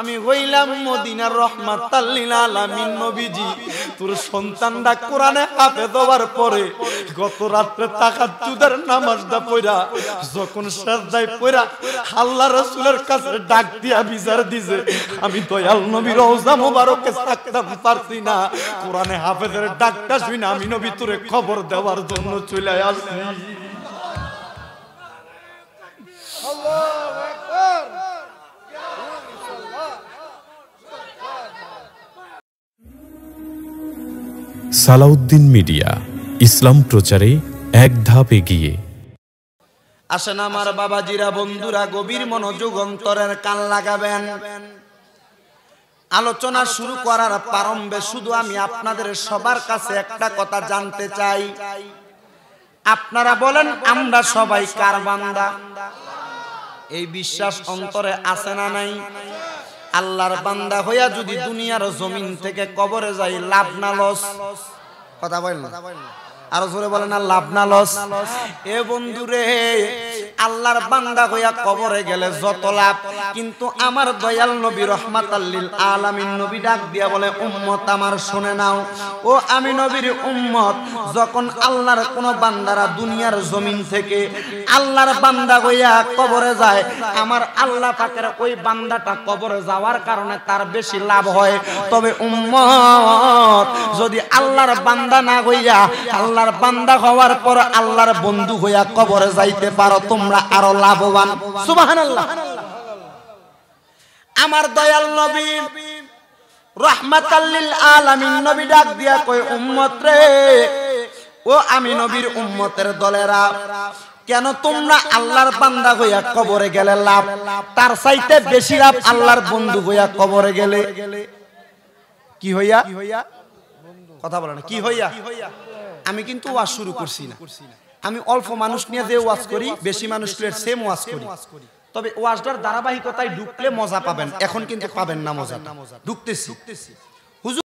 আমি হইলাম মদিনার রহমান তাল্লিল আলামিন নবীজি তোর সন্তানরা কোরআনে হাতে দেওয়ার পরে গত রাত্রে তাকাত চুদার নামাজটা পড়া যখন সাজদায় পড়া আল্লাহ রাসূলের কাছে ডাক দিয়া বিচার দিছে আমি দয়াল নবী রওজা মোবারকে থাকতাম পারছি না কোরআনে হাফেজের ডাকটা শুনে আমি নবী তোরে খবর দেওয়ার জন্য চলে আসছি আল্লাহ সালাউদ্দিন মিডিয়া ইসলাম প্রচারে এক ধাপ এগিয়ে আসেন আমার বাবাজিরা বন্ধুরা গভীর মনোযোগ অন্তরের কান লাগাবেন আলোচনা শুরু করার প্রারম্ভে শুধু আমি আপনাদের সবার কাছে একটা কথা জানতে চাই আপনারা বলেন আমরা সবাই কার বান্দা এই বিশ্বাস অন্তরে আসে না নাই আল্লাহর বান্দা হইয়া যদি দুনিয়ার জমিন থেকে কবরে যাই লাভ না লস কথা বল আর জোরে বলে না লাভ না লস এ বন্ধুরে আল্লাহর বান্দা হইয়া কবরে গেলে যত লাভ কিন্তু আমার দয়াল নবী রহমাত আল্লিল আলামিন নবী ডাক দিয়া বলে উম্মত আমার শুনে নাও ও আমি নবীর উম্মত যখন আল্লাহর কোন বান্দারা দুনিয়ার জমিন থেকে আল্লাহর বান্দা গইয়া কবরে যায় আমার আল্লাহ পাকের ওই বান্দাটা কবরে যাওয়ার কারণে তার বেশি লাভ হয় তবে উম্মত যদি আল্লাহর বান্দা না গইয়া আল্লাহর বান্দা হওয়ার পর আল্লাহর বন্ধু হইয়া কবরে যাইতে পারো তোমরা আরো লাভবান সুবহানাল্লাহ আমার দয়াল নবী রহমাতাল্লিল আলামিন নবী ডাক দিয়া কই উম্মত রে ও আমি নবীর উম্মতের দলেরা কেন তোমরা আল্লাহর বান্দা হইয়া কবরে গেলে লাভ তার চাইতে বেশি লাভ আল্লাহর বন্ধু হইয়া কবরে গেলে কি হইয়া কথা বলে না কি হইয়া আমি কিন্তু ওয়াজ শুরু করছি না আমি অল্প মানুষ নিয়ে যে ওয়াজ করি বেশি মানুষ সেম ওয়াজ করি তবে ওয়াজডার ধারাবাহিকতায় ঢুকলে মজা পাবেন এখন কিন্তু পাবেন না মজা ঢুকতেছি